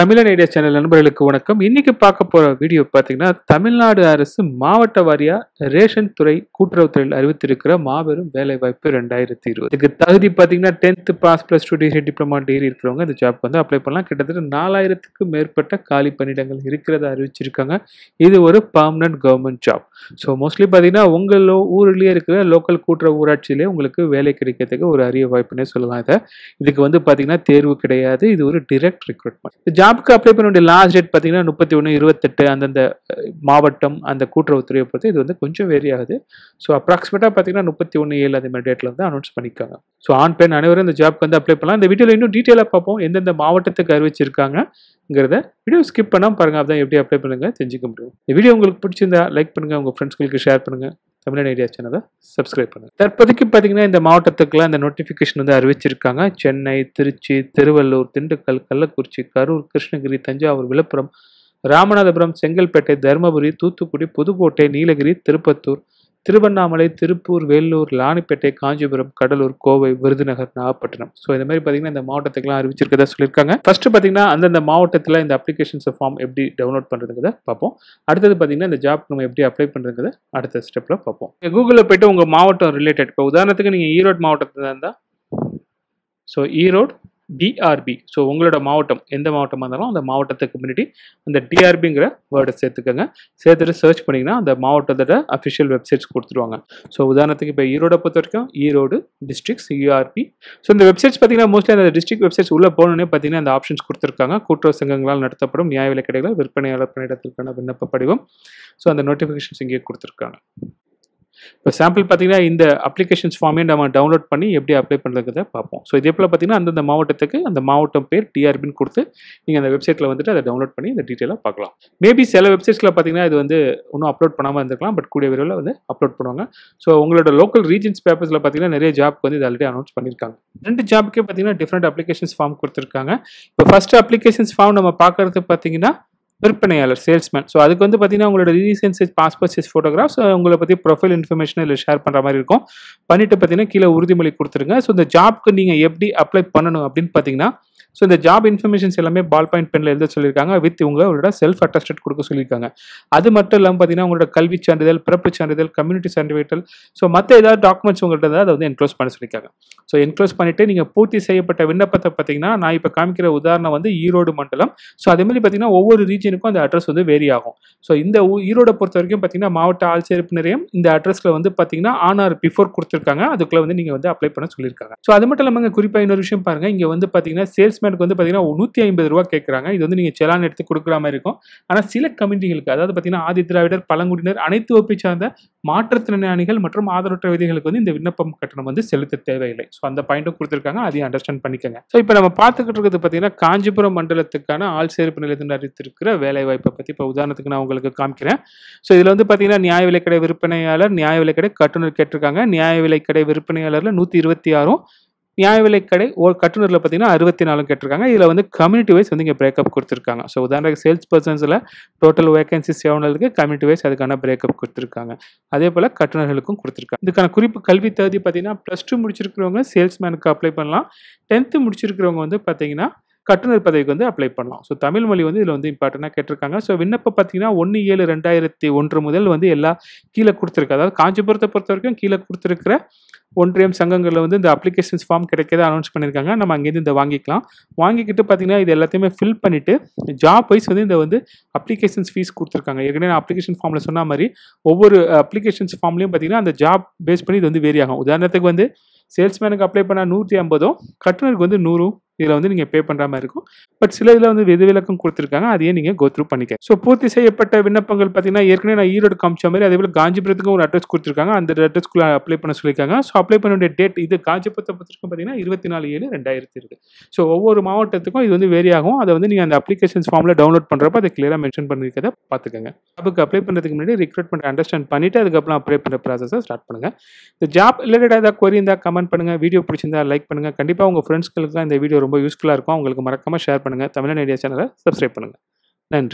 தமிழன் idea channel நண்பர்களுக்கு வணக்கம் இன்னைக்கு பார்க்க போகிற வீடியோ பார்த்தீங்கன்னா தமிழ்நாடு அரசு மாவட்ட வாரியாக ரேஷன் துறை கூட்டுறவு துறையில் அறிவித்திருக்கிற மாபெரும் வேலைவாய்ப்பு ரெண்டாயிரத்தி இருபது இதுக்கு தகுதி பார்த்தீங்கன்னா tenth pass plus two degree diploma degree இருக்கிறவங்க இந்த ஜாப் வந்து அப்ளை பண்ணலாம் கிட்டத்தட்ட நாலாயிரத்துக்கும் மேற்பட்ட காலி பணியிடங்கள் இருக்கிறத அறிவிச்சிருக்காங்க இது ஒரு permanent government job so mostly பார்த்தீங்கன்னா லோ ஊர்லேயே இருக்கிற லோக்கல் கூட்டுற ஊராட்சியிலே உங்களுக்கு வேலை கிடைக்கிறதுக்கு ஒரு அரிய வாய்ப்புனே சொல்லலாம் இதை இதுக்கு வந்து பார்த்தீங்கன்னா தேர்வு கிடையாது இது ஒரு டிரெக்ட் ரெக்ரூட்மெண்ட் ஜாப்க்கு அப்ளை பண்ண வேண்டிய லாஸ்ட் டேட் பார்த்தீங்கன்னா முப்பத்தி ஒன்று இருபத்தெட்டு அந்தந்த மாவட்டம் அந்த கூட்டுறவுத்துறையை பொறுத்து இது வந்து கொஞ்சம் வேரி ஆகுது ஸோ அப்ராக்சிமேட்டாக பார்த்தீங்கன்னா முப்பத்தி ஒன்று ஏழு அந்த மாதிரி டேட்டில் வந்து அனௌன்ஸ் பண்ணிக்காங்க ஸோ ஆண் பெண் அனைவரும் இந்த ஜாப்க்கு வந்து அப்ளை பண்ணலாம் இந்த வீடியோவில் இன்னும் டீட்டெயிலாக பார்ப்போம் எந்தெந்த மாவட்டத்துக்கு அறிவிச்சிருக்காங்க ங்கிறத வீடியோ ஸ்கிப் பண்ணால் பாருங்கள் அப்போ எப்படி அப்ளை பண்ணுங்கள் தெரிஞ்சுக்க முடியும் இந்த வீடியோ உங்களுக்கு பிடிச்சிருந்தா லைக் பண்ணுங்கள் உங்கள் ஃப்ரெண்ட்ஸ்களுக்கு ஷேர் பண்ணுங்கள் தமிழ்நாடு ஐடியா சேனலை சப்ஸ்கிரைப் பண்ணுங்கள் தற்போதைக்கு பார்த்தீங்கன்னா இந்த மாவட்டத்துக்குலாம் இந்த நோட்டிஃபிகேஷன் வந்து அறிவிச்சிருக்காங்க சென்னை திருச்சி திருவள்ளூர் திண்டுக்கல் கள்ளக்குறிச்சி கரூர் கிருஷ்ணகிரி தஞ்சாவூர் விழுப்புரம் ராமநாதபுரம் செங்கல்பேட்டை தருமபுரி தூத்துக்குடி புதுக்கோட்டை நீலகிரி திருப்பத்தூர் திருவண்ணாமலை திருப்பூர் வேலூர் லானிப்பேட்டை காஞ்சிபுரம் கடலூர் கோவை விருதுநகர் நாகப்பட்டினம் ஸோ இந்த மாதிரி பார்த்தீங்கன்னா இந்த மாவட்டத்துக்குலாம் அறிவிச்சிருக்கதா சொல்லியிருக்காங்க ஃபர்ஸ்ட் பார்த்தீங்கன்னா அந்தந்த மாவட்டத்தில் இந்த அப்ளிகேஷன்ஸ் ஃபார்ம் எப்படி டவுன்லோட் பண்ணுறதுங்கிறத பார்ப்போம் அடுத்தது பார்த்தீங்கன்னா இந்த ஜாப் நம்ம எப்படி அப்ளை பண்ணுறதுங்கிறத அடுத்த ஸ்டெப்பில் பார்ப்போம் கூகுளில் போயிட்டு உங்கள் மாவட்டம் ரிலேட்டட் இப்போ உதாரணத்துக்கு நீங்கள் ஈரோடு மாவட்டத்தில் இருந்தால் ஸோ ஈரோடு டிஆர்பி ஸோ உங்களோட மாவட்டம் எந்த மாவட்டமாக இருந்தாலும் அந்த மாவட்டத்துக்கு முன்னாடி அந்த டிஆர்பிங்கிற வேர்டை சேர்த்துக்கோங்க சேர்த்துட்டு சர்ச் பண்ணிங்கன்னா அந்த மாவட்டத்தோட அஃபிஷியல் வெப்சைட்ஸ் கொடுத்துருவாங்க ஸோ உதாரணத்துக்கு இப்போ ஈரோடை பொறுத்த வரைக்கும் ஈரோடு டிஸ்ட்ரிக்ஸ் யூஆர்பி ஸோ இந்த வெப்சைட்ஸ் பார்த்தீங்கன்னா மோஸ்ட்லி அந்த டிஸ்ட்ரிக் வெப்சைட்ஸ் உள்ளே போகணுன்னே பார்த்தீங்கன்னா அந்த ஆப்ஷன்ஸ் கொடுத்துருக்காங்க கூட்டுறவு சங்கங்களால் நடத்தப்படும் நியாய விலை கடைகள் விற்பனையாளர் பணியிடத்திற்கான விண்ணப்ப படிவம் ஸோ அந்த நோட்டிஃபிகேஷன்ஸ் இங்கேயே கொடுத்துருக்காங்க இப்போ சாம்பிள் பார்த்தீங்கன்னா இந்த அப்ளிகேஷன்ஸ் ஃபார்மே நம்ம டவுன்லோட் பண்ணி எப்படி அப்ளை பண்ணுறதுங்கிறத பார்ப்போம் ஸோ இதே போல் பார்த்தீங்கன்னா அந்தந்த மாவட்டத்துக்கு அந்த மாவட்டம் பேர் டிஆர்பின்னு கொடுத்து நீங்கள் அந்த வெப்சைட்டில் வந்துட்டு அதை டவுன்லோட் பண்ணி இந்த டீட்டெயிலாக பார்க்கலாம் மேபி சில வெப்சைட்ஸில் பார்த்தீங்கன்னா இது வந்து இன்னும் அப்லோட் பண்ணாமல் இருந்திருக்கலாம் பட் கூடிய விரைவில் வந்து அப்லோட் பண்ணுவாங்க ஸோ உங்களோட லோக்கல் ரீஜன்ஸ் பேப்பர்ஸில் பார்த்தீங்கன்னா நிறைய ஜாப்க்கு வந்து இது ஆல்ரெடி அனௌன்ஸ் பண்ணியிருக்காங்க ரெண்டு ஜாப்க்கே பார்த்தீங்கன்னா டிஃப்ரெண்ட் அப்ளிகேஷன்ஸ் ஃபார்ம் கொடுத்துருக்காங்க இப்போ ஃபஸ்ட் அப்ளிகேஷன்ஸ் ஃபார்ம் நம்ம பார்க்குறது பார்த்தீங்கன்னா விற்பனையாளர் சேல்ஸ்மேன் ஸோ அதுக்கு வந்து பார்த்தீங்கன்னா உங்களோட recent size passport size photographs உங்களை பற்றி ப்ரொஃபைல் இன்ஃபர்மேஷன் இல்லை ஷேர் பண்ணுற மாதிரி இருக்கும் பண்ணிட்டு பார்த்தீங்கன்னா கீழே உறுதிமொழி கொடுத்துருங்க ஸோ இந்த ஜாப்க்கு நீங்கள் எப்படி அப்ளை பண்ணணும் அப்படின்னு பார்த்தீங்கன்னா ஸோ இந்த ஜாப் இன்ஃபர்மேஷன்ஸ் எல்லாமே பால் பாயிண்ட் பெனில் எழுத சொல்லியிருக்காங்க வித் உங்களோட செல்ஃப் அட்டஸ்டட் கொடுக்க சொல்லியிருக்காங்க அது மட்டும் இல்லாமல் பார்த்தீங்கன்னா உங்களோட கல்வி சான்றிதழ் பிறப்பு சான்றிதழ் கம்யூனிட்டி சான்றிதழ் ஸோ மற்ற ஏதாவது டாக்குமெண்ட்ஸ் உங்கள்கிட்ட அதை வந்து என்க்ளோஸ் பண்ண சொல்லியிருக்காங்க ஸோ என்க்ளோஸ் பண்ணிட்டு நீங்கள் பூர்த்தி செய்யப்பட்ட விண்ணப்பத்தை பார்த்தீங்கன்னா நான் இப்போ காமிக்கிற உதாரணம் வந்து ஈரோடு மண்டலம் ஸோ அதே மாதிரி பார்த்தீங்கன்னா ஒவ்வொரு ரீஜனுக்கும் அந்த அட்ரஸ் வந்து வேரி ஆகும் ஸோ இந்த ஈரோடை பொறுத்த வரைக்கும் பார்த்தீங்கன்னா மாவட்ட ஆட்சியரப்பு நிறையம் இந்த அட்ரஸில் வந்து பார்த்தீங்கன்னா ஆன் ஆர் பிஃபோர் கொடுத்துருக்காங்க அதுக்குள்ளே வந்து நீங்கள் வந்து அப்ளை பண்ண சொல்லியிருக்காங்க ஸோ அது மட்டும் இல்லாமல் குறிப்பாக இன்னொரு விஷயம் பாருங்கள் இங்கே வந்து பார்த்தீங்கன்னா சேல்ஸ் சேல்ஸ்மேனுக்கு வந்து பார்த்தீங்கன்னா நூற்றி ஐம்பது ரூபா கேட்குறாங்க இது வந்து நீங்கள் செலான் எடுத்து கொடுக்குற மாதிரி இருக்கும் ஆனால் சில கம்யூனிட்டிகளுக்கு அதாவது பார்த்தீங்கன்னா ஆதி திராவிடர் பழங்குடியினர் அனைத்து வகுப்பை சார்ந்த மாற்றுத்திறனாளிகள் மற்றும் ஆதரவற்ற விதிகளுக்கு வந்து இந்த விண்ணப்பம் கட்டணம் வந்து செலுத்த தேவையில்லை ஸோ அந்த பாயிண்ட்டும் கொடுத்துருக்காங்க அதையும் அண்டர்ஸ்டாண்ட் பண்ணிக்கங்க ஸோ இப்போ நம்ம பார்த்துக்கிட்டு இருக்கிறது பார்த்தீங்கன்னா காஞ்சிபுரம் மண்டலத்துக்கான ஆள் சேர்ப்பு நிலையத்தின் அறிவித்திருக்கிற வேலைவாய்ப்பை பற்றி இப்போ உதாரணத்துக்கு நான் உங்களுக்கு காமிக்கிறேன் ஸோ இதில் வந்து பார்த்தீங்கன்னா நியாய விலைக்கடை விற்பனையாளர் நியாய விலைக்கடை கட்டுநர் கேட்டிருக்காங்க நியாய விலைக்கடை விற்பனையாளரில் நூற்றி இருபத்தி ஆறும் நியாய விலைக்கடை ஒரு கட்டுநரில் பார்த்தீங்கன்னா அறுபத்தி நாலு கேட்டிருக்காங்க இதில் வந்து கம்யூனிட்டி வைஸ் வந்து இங்கே பிரேக்கப் கொடுத்துருக்காங்க ஸோ உதாரணம் சேல்ஸ் பர்சன்ஸில் டோட்டல் வேகன்சி எவ்வளோ கம்யூனிட்டி வைஸ் அதுக்கான பிரேக்கப் கொடுத்துருக்காங்க அதே போல் கட்டுநர்களுக்கும் கொடுத்துருக்காங்க இதுக்கான குறிப்பு கல்வி தகுதி பார்த்தீங்கன்னா ப்ளஸ் டூ முடிச்சிருக்கிறவங்க சேல்ஸ்மேனுக்கு அப்ளை பண்ணலாம் டென்த்து முடிச்சிருக்கிறவங்க வந்து பார்த்தீங்கன்னா கட்டுநர் பதவிக்கு வந்து அப்ளை பண்ணலாம் ஸோ தமிழ் மொழி வந்து இதில் வந்து இம்பார்ட்டண்ட்டாக கேட்டிருக்காங்க ஸோ விண்ணப்பம் பார்த்தீங்கன்னா ஒன்று ஏழு ரெண்டாயிரத்தி ஒன்று முதல் வந்து எல்லா கீழே கொடுத்துருக்கு அதாவது காஞ்சிபுரத்தை பொறுத்த வரைக்கும் கீழே கொடுத்துருக்கிற ஒன்றியம் சங்கங்களில் வந்து இந்த அப்ளிகேஷன்ஸ் ஃபார்ம் கிடைக்கதா அனௌன்ஸ் பண்ணியிருக்காங்க நம்ம அங்கேருந்து இதை வாங்கிக்கலாம் வாங்கிக்கிட்டு பார்த்தீங்கன்னா இது எல்லாத்தையுமே ஃபில் பண்ணிவிட்டு ஜாப் வைஸ் வந்து இந்த வந்து அப்ளிகேஷன்ஸ் ஃபீஸ் கொடுத்துருக்காங்க ஏற்கனவே அப்ளிகேஷன் ஃபார்மில் சொன்ன மாதிரி ஒவ்வொரு அப்ளிகேஷன்ஸ் ஃபார்ம்லையும் பார்த்தீங்கன்னா அந்த ஜாப் பேஸ் பண்ணி இது வந்து வேரி ஆகும் உதாரணத்துக்கு வந்து சேல்ஸ்மேனுக்கு அப்ளை பண்ணால் நூற்றி ஐம்பதும் கட்டுனருக்கு வந்து நூறும் இதில் வந்து நீங்கள் பே பண்ணுற மாதிரி இருக்கும் பட் சில இதில் வந்து விதி விளக்கம் கொடுத்துருக்காங்க அதையே நீங்கள் கோ த்ரூ பண்ணிக்க ஸோ பூர்த்தி செய்யப்பட்ட விண்ணப்பங்கள் பார்த்தீங்கன்னா ஏற்கனவே நான் ஈரோடு காமிச்ச மாதிரி அதே போல் காஞ்சிபுரத்துக்கு ஒரு அட்ரஸ் கொடுத்துருக்காங்க அந்த அட்ரஸ்க்குள்ளே அப்ளை பண்ண சொல்லியிருக்காங்க ஸோ அப்ளை பண்ண வேண்டிய டேட் இது காஞ்சிபுரத்தை பொறுத்திருக்கும் பார்த்தீங்கன்னா இருபத்தி நாலு ஏழு ரெண்டாயிரத்தி இருக்குது ஸோ ஒவ்வொரு மாவட்டத்துக்கும் இது வந்து வேறியாகும் அதை வந்து நீங்கள் அந்த அப்ளிகேஷன் ஃபார்மில் டவுன்லோட் பண்ணுறப்ப அதை கிளியராக மென்ஷன் பண்ணியிருக்கதை பார்த்துக்கோங்க ஜாபுக்கு அப்ளை பண்ணுறதுக்கு முன்னாடி ரிக்ரூட்மெண்ட் அண்டர்ஸ்டாண்ட் பண்ணிவிட்டு அதுக்கப்புறம் அப்ளை பண்ணுற ப்ராசஸை ஸ்டார்ட் பண்ணுங்கள் இந்த ஜாப் ரிலேட்டடாக ஏதாவது கொரி இருந்தால் கமெண்ட் பண்ணுங்கள் வீடியோ பிடிச்சிருந்தா லைக் பண்ணுங்கள் கண்டிப்பாக உங்கள் ஃப்ரெண்ட்ஸ்களுக்கு இந்த வீடியோ ரொம்ப யூஸ்ஃபுல்லாக இருக்கும் உங்களுக்கு மறக்காமல் ஷேர் பண்ணுங்கள் தமிழன் ஐடியா சேனலை சப்ஸ்கிரைப் பண்ணுங்கள் நன்றி